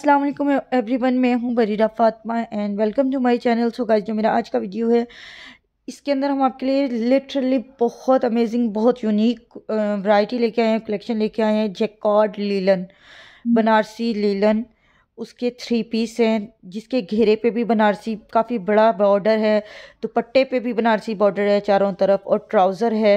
अस्सलाम वालेकुम एवरीवन मैं हूं Barira Fatima and welcome to my channel so guys जो मेरा आज का वीडियो है इसके अंदर हम आपके लिए लिटरली बहुत अमेजिंग बहुत यूनिक वैरायटी लेके आए हैं कलेक्शन लेके आए हैं जैकॉर्ड हम्म। लीलन बनारसी लीलन उसके थ्री पीस हैं जिसके घेरे पे भी बनारसी काफ़ी बड़ा बॉर्डर है दुपट्टे पे भी बनारसी बॉर्डर है चारों तरफ और ट्राउज़र है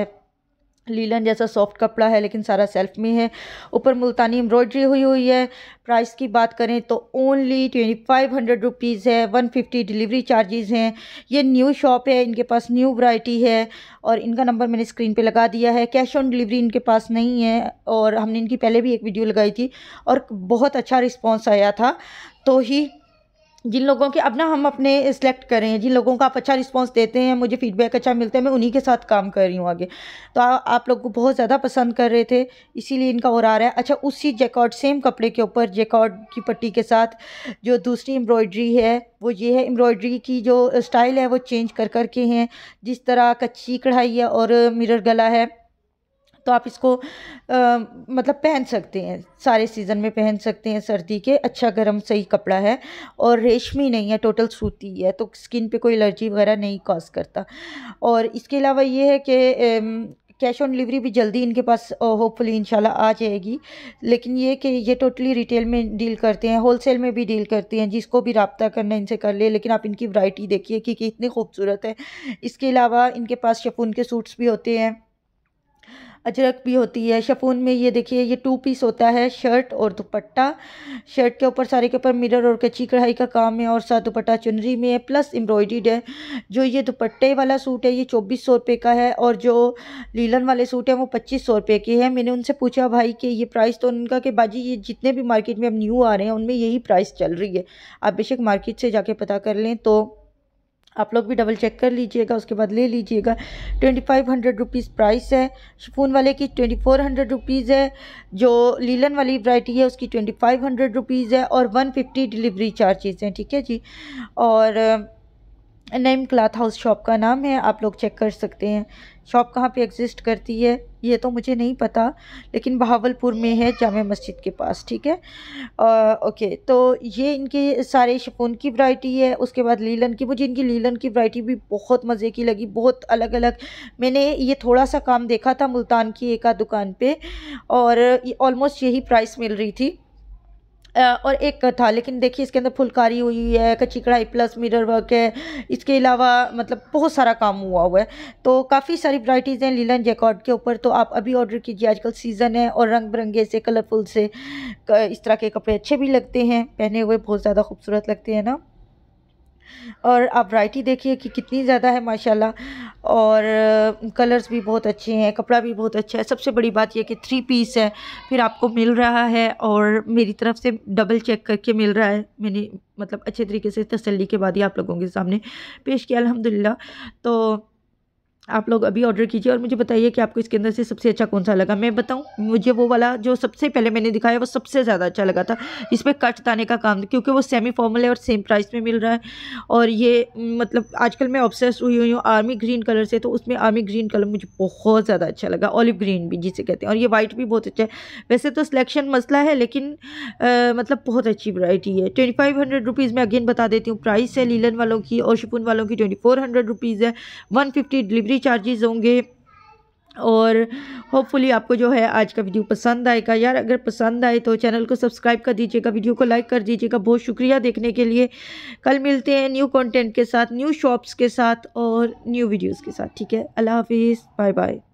लीलन जैसा सॉफ्ट कपड़ा है लेकिन सारा सेल्फ में है ऊपर मुल्तानी एम्ब्रॉयडरी हुई हुई है प्राइस की बात करें तो only twenty five hundred rupees है वन फिफ्टी डिलीवरी चार्जेस हैं ये न्यू शॉप है इनके पास न्यू वैरायटी है और इनका नंबर मैंने स्क्रीन पे लगा दिया है कैश ऑन डिलीवरी इनके पास नहीं है और हमने इनकी पहले भी एक वीडियो लगाई थी और बहुत अच्छा रिस्पॉन्स आया था तो ही जिन लोगों के अब ना हम अपने सेलेक्ट कर रहे हैं जिन लोगों का आप अच्छा रिस्पांस देते हैं मुझे फीडबैक अच्छा मिलता है मैं उन्हीं के साथ काम कर रही हूँ आगे तो आ, आप लोग को बहुत ज़्यादा पसंद कर रहे थे इसीलिए इनका और आ रहा है अच्छा उसी जैकॉट सेम कपड़े के ऊपर जैकॉट की पट्टी के साथ जो दूसरी एम्ब्रॉयड्री है वो ये है एम्ब्रॉयड्री की जो स्टाइल है वो चेंज कर कर हैं जिस तरह कच्ची कढ़ाई है और मिरर गला है तो आप इसको आ, मतलब पहन सकते हैं सारे सीज़न में पहन सकते हैं सर्दी के अच्छा गर्म सही कपड़ा है और रेशमी नहीं है टोटल सूती है तो स्किन पे कोई एलर्जी वगैरह नहीं कॉज करता और इसके अलावा ये है कि कैश ऑन डिलीवरी भी जल्दी इनके पास होपफुली इंशाल्लाह आ जाएगी लेकिन ये कि ये टोटली रिटेल में डील करते हैं होलसेल में भी डील करते हैं जिसको भी रबता करना इनसे कर ले लेकिन आप इनकी वैरायटी देखिए कि, कितनी इतनी खूबसूरत है इसके अलावा इनके पास शपून के सूट्स भी होते हैं अजरक भी होती है शफून में ये देखिए ये टू पीस होता है शर्ट और दुपट्टा शर्ट के ऊपर सारे के ऊपर मिरर और कच्ची कढ़ाई का काम है और साथ दुपट्टा चुनरी में है प्लस एम्ब्रॉयड है जो ये दुपट्टे वाला सूट है ये चौबीस सौ रुपये का है और जो लीलन वाले सूट हैं वो पच्चीस सौ रुपये के हैं मैंने उनसे पूछा भाई कि ये प्राइस तो उनका कि बाजी ये जितने भी मार्केट में अब न्यू आ रहे हैं उनमें यही प्राइस चल रही है आप बेशक मार्केट से जाके पता कर लें तो आप लोग भी डबल चेक कर लीजिएगा उसके बाद ले लीजिएगा twenty five hundred rupees price है शिफोन वाले की ट्वेंटी फोर हंड्रेड रुपीज़ है जो लीलन वाली वैरायटी है उसकी ट्वेंटी फाइव हंड्रेड रुपीज़ है और वन फिफ्टी डिलीवरी चार्जेस हैं ठीक है जी और नईम क्लाथ हाउस शॉप का नाम है आप लोग चेक कर सकते हैं शॉप कहाँ पे एग्जिस्ट करती है ये तो मुझे नहीं पता लेकिन बहावलपुर में है जाम मस्जिद के पास ठीक है आ, ओके तो ये इनके सारे शपून की वैरायटी है उसके बाद लीलन की मुझे इनकी लीलन की वैरायटी भी बहुत मज़े की लगी बहुत अलग अलग मैंने ये थोड़ा सा काम देखा था मुल्तान की एक आध दुकान पे और ऑलमोस्ट यही प्राइस मिल रही थी और एक था लेकिन देखिए इसके अंदर फुलकारी हुई है कच्ची कढ़ाई प्लस मिरर वर्क है इसके अलावा मतलब बहुत सारा काम हुआ हुआ है तो काफ़ी सारी वराइटीज़ हैं लीलन जैकॉर्ड के ऊपर तो आप अभी ऑर्डर कीजिए आजकल सीज़न है और रंग बिरंगे से कलरफुल से इस तरह के कपड़े अच्छे भी लगते हैं पहने हुए बहुत ज़्यादा खूबसूरत लगते हैं ना और आप वाइटी देखिए कि कितनी ज़्यादा है माशाल्लाह और कलर्स भी बहुत अच्छे हैं कपड़ा भी बहुत अच्छा है सबसे बड़ी बात यह कि थ्री पीस है फिर आपको मिल रहा है और मेरी तरफ से डबल चेक करके मिल रहा है मैंने मतलब अच्छे तरीके से तसली के बाद ही आप लोगों के सामने पेश किया अलहमदिल्ला तो आप लोग अभी ऑर्डर कीजिए और मुझे बताइए कि आपको इसके अंदर से सबसे अच्छा कौन सा लगा मैं बताऊँ मुझे वो वाला जो सबसे पहले मैंने दिखाया वो सबसे ज़्यादा अच्छा लगा था पर कट ताने का काम क्योंकि वो सेमी फॉर्मल है और सेम प्राइस में मिल रहा है और ये मतलब आजकल मैं ऑब्सेस हुई हुई हूँ आर्मी ग्रीन कलर से तो उसमें आर्मी ग्रीन कलर मुझे बहुत ज़्यादा अच्छा लगा ऑलिव ग्रीन भी जिसे कहते हैं और ये वाइट भी बहुत अच्छा है वैसे तो सिलेक्शन मसला है लेकिन मतलब बहुत अच्छी वरायटी है ट्वेंटी फाइव हंड्रेड रुपीज़ मैं अगेन बता देती हूँ प्राइस है लीलन वालों की और शिपुन वालों की ट्वेंटी फोर हंड्रेड रुपीज़ है one fifty delivery free charges होंगे और होपफुली आपको जो है आज का वीडियो पसंद आएगा यार अगर पसंद आए तो चैनल को सब्सक्राइब कर दीजिएगा वीडियो को लाइक कर दीजिएगा बहुत शुक्रिया देखने के लिए कल मिलते हैं न्यू कंटेंट के साथ न्यू शॉप्स के साथ और न्यू वीडियोस के साथ ठीक है अल्लाह हाफिज़ बाय बाय